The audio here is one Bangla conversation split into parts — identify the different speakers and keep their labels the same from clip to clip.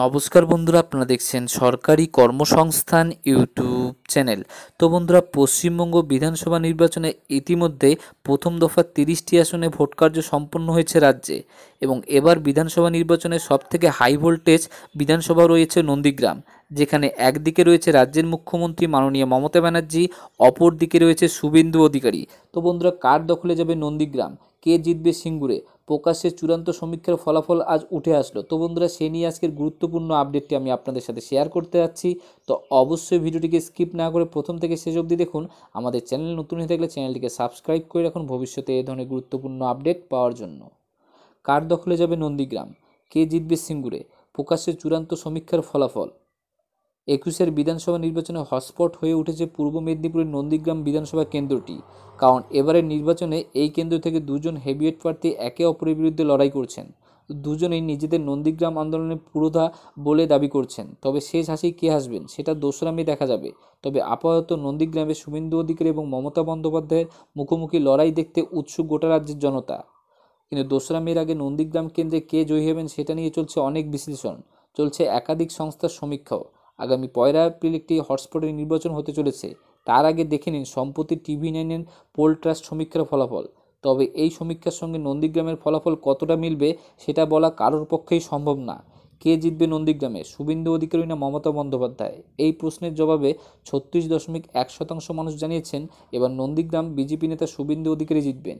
Speaker 1: নমস্কার বন্ধুরা আপনারা দেখছেন সরকারি কর্মসংস্থান ইউটিউব চ্যানেল তো বন্ধুরা পশ্চিমবঙ্গ বিধানসভা নির্বাচনে ইতিমধ্যে প্রথম দফা তিরিশটি আসনে ভোটকার্য সম্পন্ন হয়েছে রাজ্যে এবং এবার বিধানসভা নির্বাচনে সবথেকে হাই ভোল্টেজ বিধানসভা রয়েছে নন্দীগ্রাম যেখানে একদিকে রয়েছে রাজ্যের মুখ্যমন্ত্রী মাননীয় মমতা ব্যানার্জি দিকে রয়েছে শুভেন্দু অধিকারী তো বন্ধুরা কার দখলে যাবে নন্দীগ্রাম কে জিতবে সিঙ্গুরে প্রকাশ্যে চূড়ান্ত সমীক্ষার ফলাফল আজ উঠে আসলো তো বন্ধুরা সে নিয়ে আজকের গুরুত্বপূর্ণ আপডেটটি আমি আপনাদের সাথে শেয়ার করতে যাচ্ছি তো অবশ্যই ভিডিওটিকে স্কিপ না করে প্রথম থেকে শেষ অবধি দেখুন আমাদের চ্যানেল নতুন হয়ে থাকলে চ্যানেলটিকে সাবস্ক্রাইব করে রাখুন ভবিষ্যতে এ ধরনের গুরুত্বপূর্ণ আপডেট পাওয়ার জন্য কার দখলে যাবে নন্দীগ্রাম কে জিতবে সিঙ্গুরে প্রকাশ্যে চূড়ান্ত সমীক্ষার ফলাফল একুশের বিধানসভা নির্বাচনে হটস্পট হয়ে উঠেছে পূর্ব মেদিনীপুরের নন্দীগ্রাম বিধানসভা কেন্দ্রটি কারণ এবারের নির্বাচনে এই কেন্দ্র থেকে দুজন হেভিয়েট প্রার্থী একে অপরের বিরুদ্ধে লড়াই করছেন দুজনেই নিজেদের নন্দীগ্রাম আন্দোলনের পুরোধা বলে দাবি করছেন তবে শেষ হাসি কে হাসবেন সেটা দোসরা দেখা যাবে তবে আপাতত নন্দীগ্রামে শুভেন্দু অধিকারী এবং মমতা বন্দ্যোপাধ্যায়ের মুখোমুখি লড়াই দেখতে উৎসুক গোটা রাজ্যের জনতা কিন্তু দোসরা মেয়ের আগে নন্দীগ্রাম কেন্দ্রে কে জয়ী হবেন সেটা নিয়ে চলছে অনেক বিশ্লেষণ চলছে একাধিক সংস্থার সমীক্ষাও আগামী পয়লা এপ্রিল একটি হটস্পটের নির্বাচন হতে চলেছে তার আগে দেখে নিন সম্প্রতি টিভি নাইনের পোল ট্রাস্ট সমীক্ষার ফলাফল তবে এই সমীক্ষার সঙ্গে নন্দীগ্রামের ফলাফল কতটা মিলবে সেটা বলা কারোর পক্ষেই সম্ভব না কে জিতবে নন্দীগ্রামে শুভেন্দু অধিকারী না মমতা বন্দ্যোপাধ্যায় এই প্রশ্নের জবাবে ছত্রিশ দশমিক এক শতাংশ মানুষ জানিয়েছেন এবার নন্দীগ্রাম বিজেপি নেতা শুভেন্দু অধিকারী জিতবেন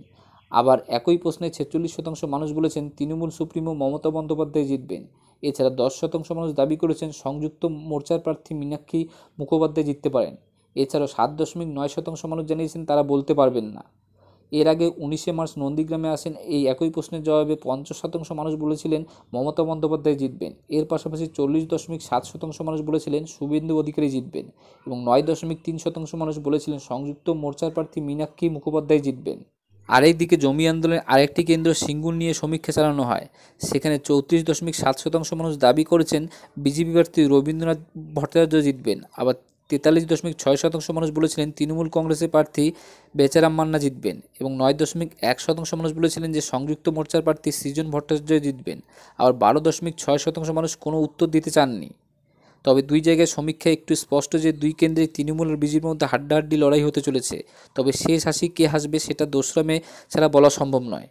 Speaker 1: আবার একই প্রশ্নে ছেচল্লিশ শতাংশ মানুষ বলেছেন তৃণমূল সুপ্রিমো মমতা বন্দ্যোপাধ্যায় জিতবেন এছাড়া দশ শতাংশ মানুষ দাবি করেছেন সংযুক্ত মোর্চার প্রার্থী মীনাক্ষী মুখোপাধ্যায় জিততে পারেন এছাড়াও সাত দশমিক নয় শতাংশ মানুষ জানিয়েছেন তারা বলতে পারবেন না এর আগে উনিশে মার্চ নন্দীগ্রামে আসেন এই একই প্রশ্নের জবাবে পঞ্চাশ শতাংশ মানুষ বলেছিলেন মমতা বন্দ্যোপাধ্যায় জিতবেন এর পাশাপাশি চল্লিশ দশমিক সাত শতাংশ মানুষ বলেছিলেন শুভেন্দু অধিকারী জিতবেন এবং নয় দশমিক তিন শতাংশ মানুষ বলেছিলেন সংযুক্ত মোর্চার প্রার্থী মীনাক্ষী মুখোপাধ্যায় জিতবেন আরেক দিকে জমি আন্দোলনের আরেকটি কেন্দ্র সিঙ্গুর নিয়ে সমীক্ষা চালানো হয় সেখানে চৌত্রিশ দশমিক সাত শতাংশ মানুষ দাবি করেছেন বিজেপি প্রার্থী রবীন্দ্রনাথ ভট্টাচার্য জিতবেন আবার তেতাল্লিশ দশমিক ছয় শতাংশ মানুষ বলেছিলেন তৃণমূল কংগ্রেসের প্রার্থী বেচারাম মান্না জিতবেন এবং নয় দশমিক এক শতাংশ মানুষ বলেছিলেন যে সংযুক্ত মোর্চার প্রার্থী সৃজন ভট্টাচার্য জিতবেন আবার বারো দশমিক ছয় শতাংশ মানুষ কোনো উত্তর দিতে চাননি তবে দুই জায়গায় সমীক্ষায় একটু স্পষ্ট যে দুই কেন্দ্রে তৃণমূল বিজির বিজেপির মধ্যে হাড্ডাহাড্ডি লড়াই হতে চলেছে তবে শেষ হাসি কে হাসবে সেটা দোসরা মে ছাড়া বলা সম্ভব নয়